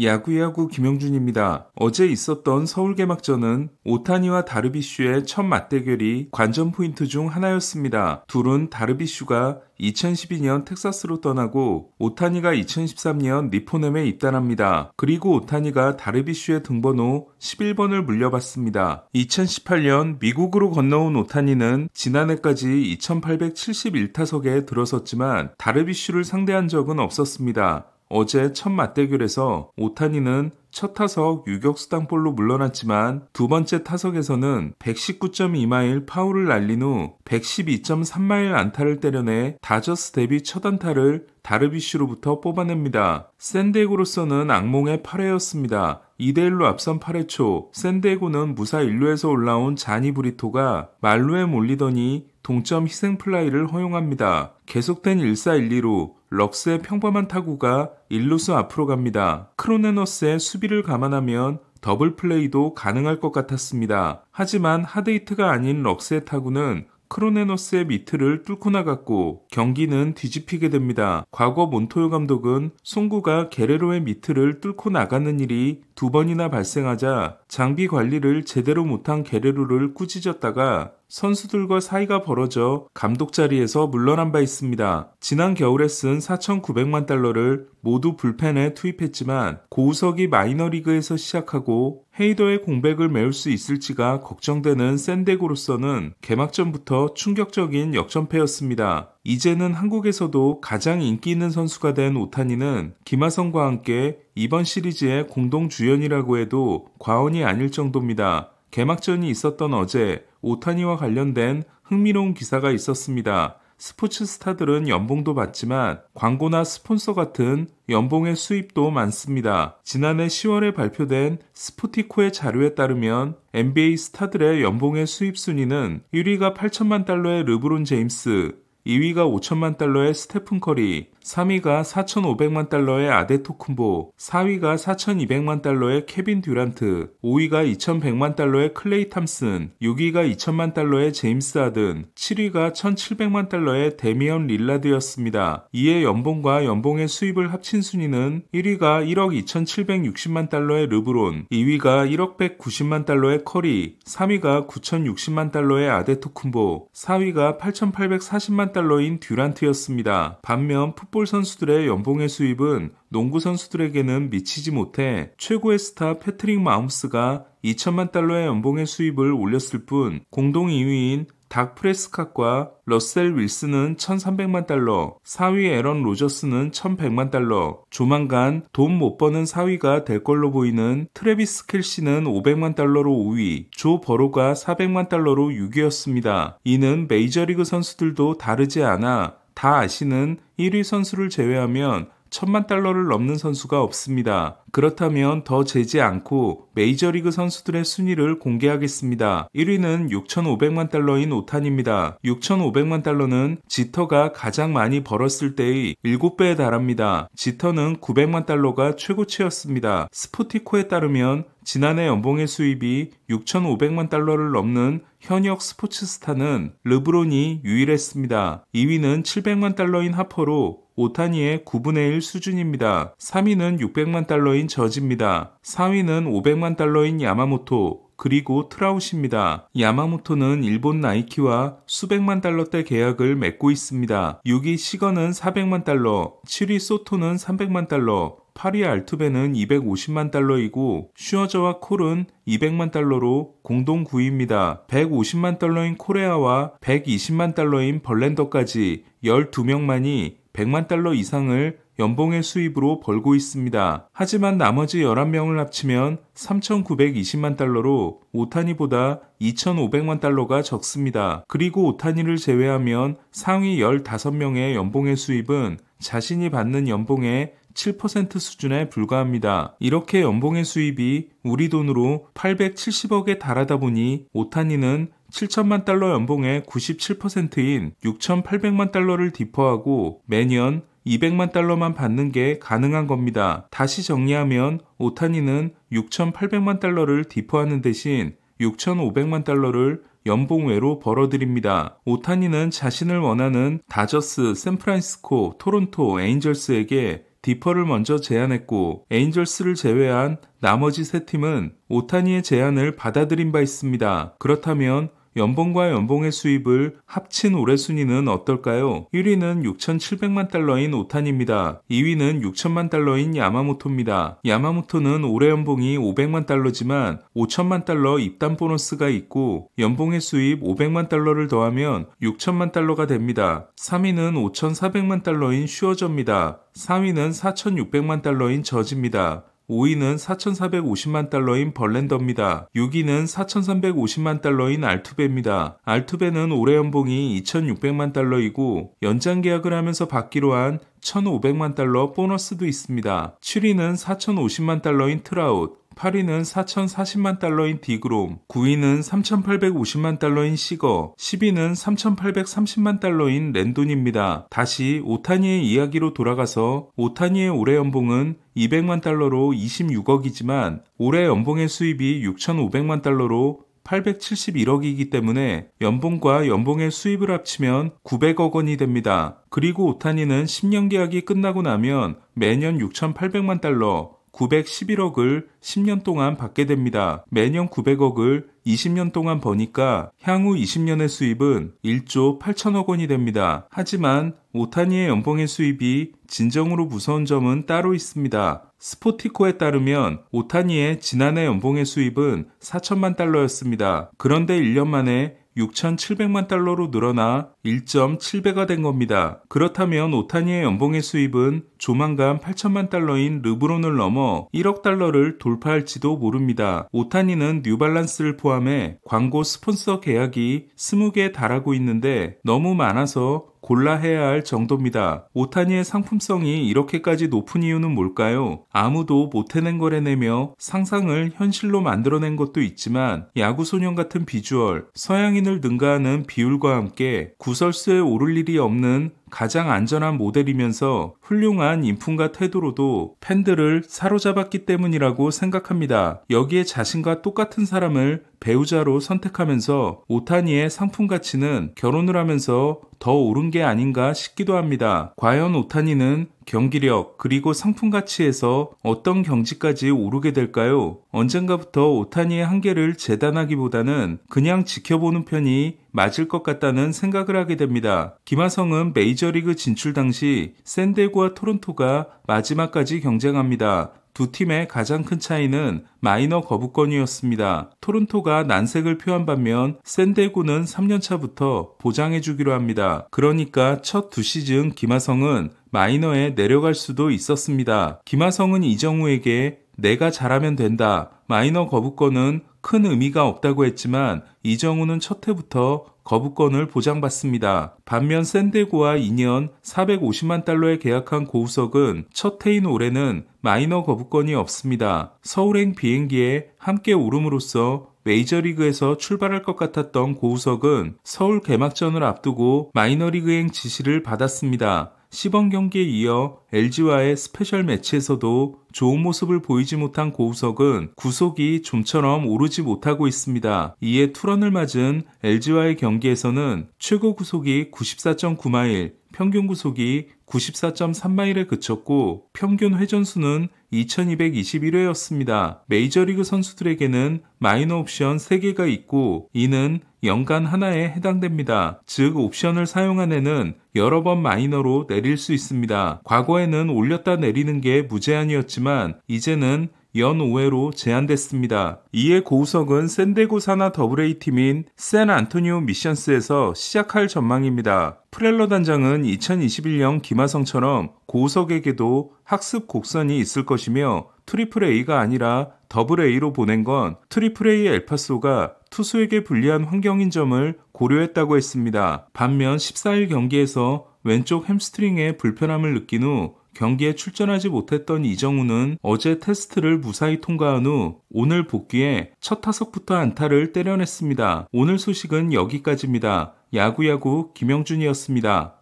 야구야구 김영준입니다. 어제 있었던 서울 개막전은 오타니와 다르비슈의 첫 맞대결이 관전 포인트 중 하나였습니다. 둘은 다르비슈가 2012년 텍사스로 떠나고 오타니가 2013년 니포넴에 입단합니다. 그리고 오타니가 다르비슈의 등번호 11번을 물려받습니다. 2018년 미국으로 건너온 오타니는 지난해까지 2871타석에 들어섰지만 다르비슈를 상대한 적은 없었습니다. 어제 첫 맞대결에서 오타니는 첫 타석 유격수 당볼로 물러났지만 두 번째 타석에서는 119.2마일 파울을 날린 후 112.3마일 안타를 때려내 다저스 데뷔 첫 안타를 다르비쉬로부터 뽑아냅니다. 샌디에고로서는 악몽의 8회였습니다. 2대1로 앞선 8회 초 샌디에고는 무사 1루에서 올라온 자니 브리토가 말루에 몰리더니 동점 희생 플라이를 허용합니다. 계속된 1-4-1-2로 럭스의 평범한 타구가 1루수 앞으로 갑니다. 크로네너스의 수비를 감안하면 더블 플레이도 가능할 것 같았습니다. 하지만 하데이트가 아닌 럭스의 타구는 크로네노스의 미트를 뚫고 나갔고 경기는 뒤집히게 됩니다. 과거 몬토요 감독은 송구가 게레로의 미트를 뚫고 나가는 일이 두 번이나 발생하자 장비 관리를 제대로 못한 게레루를 꾸짖었다가 선수들과 사이가 벌어져 감독 자리에서 물러난 바 있습니다. 지난 겨울에 쓴 4,900만 달러를 모두 불펜에 투입했지만 고우석이 마이너리그에서 시작하고 헤이더의 공백을 메울 수 있을지가 걱정되는 샌데고로서는 개막전부터 충격적인 역전패였습니다. 이제는 한국에서도 가장 인기 있는 선수가 된 오타니는 김하성과 함께 이번 시리즈의 공동 주연이라고 해도 과언이 아닐 정도입니다. 개막전이 있었던 어제 오타니와 관련된 흥미로운 기사가 있었습니다. 스포츠 스타들은 연봉도 받지만 광고나 스폰서 같은 연봉의 수입도 많습니다. 지난해 10월에 발표된 스포티코의 자료에 따르면 NBA 스타들의 연봉의 수입 순위는 1위가 8천만 달러의 르브론 제임스, 2위가 5천만 달러의 스테픈 커리, 3위가 4,500만 달러의 아데토쿤보, 4위가 4,200만 달러의 케빈 듀란트, 5위가 2,100만 달러의 클레이 탐슨, 6위가 2,000만 달러의 제임스 하든 7위가 1,700만 달러의 데미언 릴라드였습니다. 이에 연봉과 연봉의 수입을 합친 순위는 1위가 1억 2,760만 달러의 르브론, 2위가 1억 190만 달러의 커리, 3위가 9,060만 달러의 아데토쿤보, 4위가 8,840만 달러인 듀란트였습니다. 반면 풋볼 선수들의 연봉의 수입은 농구 선수들에게는 미치지 못해 최고의 스타 패트릭 마움스가 2천만 달러의 연봉의 수입을 올렸을 뿐 공동 2위인 닥 프레스캇과 러셀 윌스는 1,300만 달러, 4위 에런 로저스는 1,100만 달러, 조만간 돈 못 버는 4위가 될 걸로 보이는 트레비스 켈시는 500만 달러로 5위, 조 버로가 400만 달러로 6위였습니다. 이는 메이저리그 선수들도 다르지 않아 다 아시는 1위 선수를 제외하면 천만 달러를 넘는 선수가 없습니다. 그렇다면 더 재지 않고 메이저리그 선수들의 순위를 공개하겠습니다. 1위는 6,500만 달러인 오탄입니다. 6,500만 달러는 지터가 가장 많이 벌었을 때의 7배에 달합니다. 지터는 900만 달러가 최고치였습니다. 스포티코에 따르면 지난해 연봉의 수입이 6,500만 달러를 넘는 현역 스포츠스타는 르브론이 유일했습니다. 2위는 700만 달러인 하퍼로 오타니의 9분의 1 수준입니다. 3위는 600만 달러인 저지입니다. 4위는 500만 달러인 야마모토, 그리고 트라우시입니다. 야마모토는 일본 나이키와 수백만 달러대 계약을 맺고 있습니다. 6위 시건은 400만 달러, 7위 소토는 300만 달러, 8위 알투베는 250만 달러이고 슈어저와 콜은 200만 달러로 공동 9위입니다. 150만 달러인 코레아와 120만 달러인 벌렌더까지 12명만이 100만 달러 이상을 연봉의 수입으로 벌고 있습니다. 하지만 나머지 11명을 합치면 3,920만 달러로 오타니보다 2,500만 달러가 적습니다. 그리고 오타니를 제외하면 상위 15명의 연봉의 수입은 자신이 받는 연봉의 7% 수준에 불과합니다. 이렇게 연봉의 수입이 우리 돈으로 870억에 달하다 보니 오타니는 7천만 달러 연봉의 97%인 6,800만 달러를 디퍼하고 매년 200만 달러만 받는 게 가능한 겁니다. 다시 정리하면 오타니는 6,800만 달러를 디퍼하는 대신 6,500만 달러를 연봉 외로 벌어들입니다. 오타니는 자신을 원하는 다저스, 샌프란시스코, 토론토, 에인절스에게 디퍼를 먼저 제안했고 에인절스를 제외한 나머지 세 팀은 오타니의 제안을 받아들인 바 있습니다. 그렇다면 연봉과 연봉의 수입을 합친 올해 순위는 어떨까요? 1위는 6,700만 달러인 오탄입니다. 2위는 6천만 달러인 야마모토입니다. 야마모토는 올해 연봉이 500만 달러지만 5천만 달러 입단 보너스가 있고 연봉의 수입 500만 달러를 더하면 6천만 달러가 됩니다. 3위는 5,400만 달러인 슈어저입니다. 3위는 4,600만 달러인 저지입니다. 5위는 4,450만 달러인 벌렌더입니다. 6위는 4,350만 달러인 알투베입니다. 알투베는 올해 연봉이 2,600만 달러이고 연장 계약을 하면서 받기로 한 1,500만 달러 보너스도 있습니다. 7위는 4,050만 달러인 트라웃, 우 8위는 4,040만 달러인 디그롬, 9위는 3,850만 달러인 시거, 10위는 3,830만 달러인 랜돈입니다. 다시 오타니의 이야기로 돌아가서 오타니의 올해 연봉은 200만 달러로 26억이지만 올해 연봉의 수입이 6,500만 달러로 871억이기 때문에 연봉과 연봉의 수입을 합치면 900억 원이 됩니다. 그리고 오타니는 10년 계약이 끝나고 나면 매년 6,800만 달러, 911억을 10년 동안 받게 됩니다. 매년 900억을 20년 동안 버니까 향후 20년의 수입은 1조 8천억 원이 됩니다. 하지만 오타니의 연봉의 수입이 진정으로 무서운 점은 따로 있습니다. 스포티코에 따르면 오타니의 지난해 연봉의 수입은 4천만 달러였습니다. 그런데 1년 만에 6,700만 달러로 늘어나 1.7배가 된 겁니다. 그렇다면 오타니의 연봉의 수입은 조만간 8천만 달러인 르브론을 넘어 1억 달러를 돌파할지도 모릅니다. 오타니는 뉴발란스를 포함해 광고 스폰서 계약이 20개에 달하고 있는데 너무 많아서 골라 해야 할 정도입니다. 오타니의 상품성이 이렇게까지 높은 이유는 뭘까요? 아무도 못 해낸 걸 해내며 상상을 현실로 만들어낸 것도 있지만 야구 소년 같은 비주얼, 서양인을 능가하는 비율과 함께 구설수에 오를 일이 없는 가장 안전한 모델이면서 훌륭한 인품과 태도로도 팬들을 사로잡았기 때문이라고 생각합니다. 여기에 자신과 똑같은 사람을 배우자로 선택하면서 오타니의 상품 가치는 결혼을 하면서 더 오른 게 아닌가 싶기도 합니다. 과연 오타니는 경기력, 그리고 상품 가치에서 어떤 경지까지 오르게 될까요? 언젠가부터 오타니의 한계를 재단하기보다는 그냥 지켜보는 편이 맞을 것 같다는 생각을 하게 됩니다. 김하성은 메이저리그 진출 당시 샌디고와 토론토가 마지막까지 경쟁합니다. 두 팀의 가장 큰 차이는 마이너 거부권이었습니다. 토론토가 난색을 표한 반면 샌디고는 3년차부터 보장해주기로 합니다. 그러니까 첫 두 시즌 김하성은 마이너에 내려갈 수도 있었습니다. 김하성은 이정우에게 내가 잘하면 된다. 마이너 거부권은 큰 의미가 없다고 했지만 이정우는 첫 해부터 거부권을 보장받습니다. 반면 샌데고와 2년 450만 달러에 계약한 고우석은 첫 해인 올해는 마이너 거부권이 없습니다. 서울행 비행기에 함께 오름으로써 메이저리그에서 출발할 것 같았던 고우석은 서울 개막전을 앞두고 마이너리그행 지시를 받았습니다. 시범 경기에 이어 LG와의 스페셜 매치에서도 좋은 모습을 보이지 못한 고우석은 구속이 좀처럼 오르지 못하고 있습니다. 이에 투런을 맞은 LG와의 경기에서는 최고 구속이 94.9마일, 평균 구속이 94.3마일에 그쳤고 평균 회전수는 2221회였습니다. 메이저리그 선수들에게는 마이너 옵션 3개가 있고 이는 연간 하나에 해당됩니다. 즉 옵션을 사용한 해는 여러 번 마이너로 내릴 수 있습니다. 과거에는 올렸다 내리는 게 무제한이었지만 이제는 연5회로 제한됐습니다. 이에 고우석은 샌데고 산하 더블이 팀인 샌 안토니오 미션스에서 시작할 전망입니다. 프렐러 단장은 2021년 김하성처럼 고우석에게도 학습 곡선이 있을 것이며 트리플 A가 아니라 더블 A로 보낸 건 트리플 A 엘파소가 투수에게 불리한 환경인 점을 고려했다고 했습니다. 반면 14일 경기에서 왼쪽 햄스트링에 불편함을 느낀 후 경기에 출전하지 못했던 이정우는 어제 테스트를 무사히 통과한 후 오늘 복귀해 첫 타석부터 안타를 때려냈습니다. 오늘 소식은 여기까지입니다. 야구야구 김영준이었습니다.